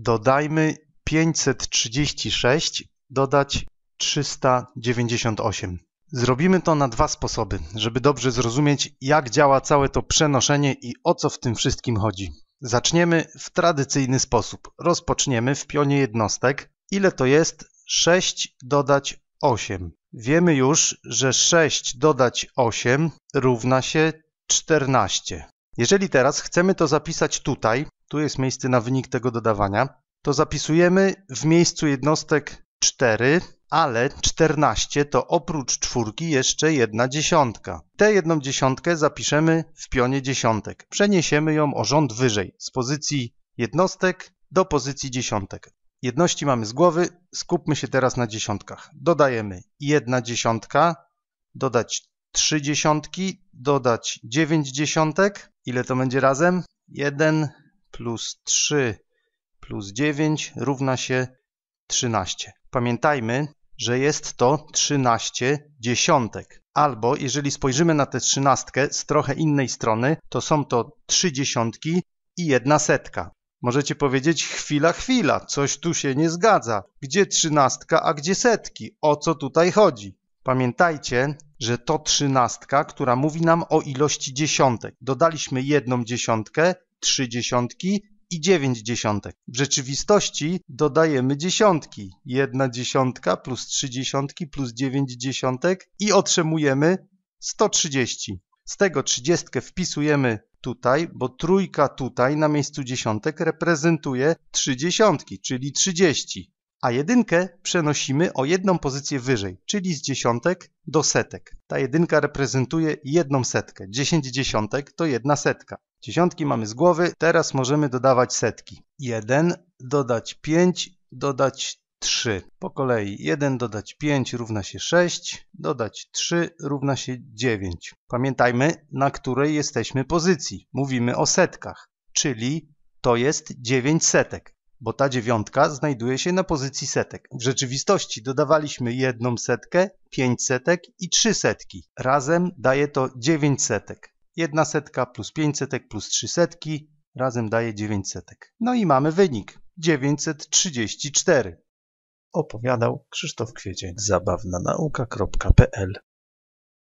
Dodajmy 536. dodać 398. Zrobimy to na dwa sposoby, żeby dobrze zrozumieć, jak działa całe to przenoszenie i o co w tym wszystkim chodzi. Zaczniemy w tradycyjny sposób. Rozpoczniemy w pionie jednostek. Ile to jest? 6 dodać 8. Wiemy już, że 6 dodać 8 równa się 14. Jeżeli teraz chcemy to zapisać tutaj, tu jest miejsce na wynik tego dodawania, to zapisujemy w miejscu jednostek 4, ale 14 to oprócz czwórki jeszcze jedna dziesiątka. Tę jedną dziesiątkę zapiszemy w pionie dziesiątek. Przeniesiemy ją o rząd wyżej, z pozycji jednostek do pozycji dziesiątek. Jedności mamy z głowy, skupmy się teraz na dziesiątkach. Dodajemy jedna dziesiątka, dodać trzy dziesiątki, dodać dziewięć dziesiątek. Ile to będzie razem? 1, plus 3 plus 9 równa się 13. Pamiętajmy, że jest to 13 dziesiątek. Albo jeżeli spojrzymy na tę trzynastkę z trochę innej strony, to są to trzy dziesiątki i jedna setka. Możecie powiedzieć, chwila, chwila, coś tu się nie zgadza. Gdzie trzynastka, a gdzie setki? O co tutaj chodzi? Pamiętajcie, że to trzynastka, która mówi nam o ilości dziesiątek. Dodaliśmy jedną dziesiątkę, trzy dziesiątki i dziewięć dziesiątek. W rzeczywistości dodajemy dziesiątki. Jedna dziesiątka plus trzy dziesiątki plus dziewięć dziesiątek i otrzymujemy 130. Z tego trzydziestkę wpisujemy tutaj, bo trójka tutaj na miejscu dziesiątek reprezentuje trzy dziesiątki, czyli 30 a jedynkę przenosimy o jedną pozycję wyżej, czyli z dziesiątek do setek. Ta jedynka reprezentuje jedną setkę. 10 dziesiątek to jedna setka. Dziesiątki mamy z głowy, teraz możemy dodawać setki. 1 dodać 5 dodać 3. Po kolei 1 dodać 5 równa się 6, dodać 3 równa się 9. Pamiętajmy, na której jesteśmy pozycji. Mówimy o setkach, czyli to jest 9 setek bo ta dziewiątka znajduje się na pozycji setek. W rzeczywistości dodawaliśmy jedną setkę, pięć setek i trzy setki. Razem daje to dziewięć setek. Jedna setka plus pięć setek plus trzy setki razem daje dziewięć setek. No i mamy wynik 934. Opowiadał Krzysztof Kwiecień. Zabawna nauka.pl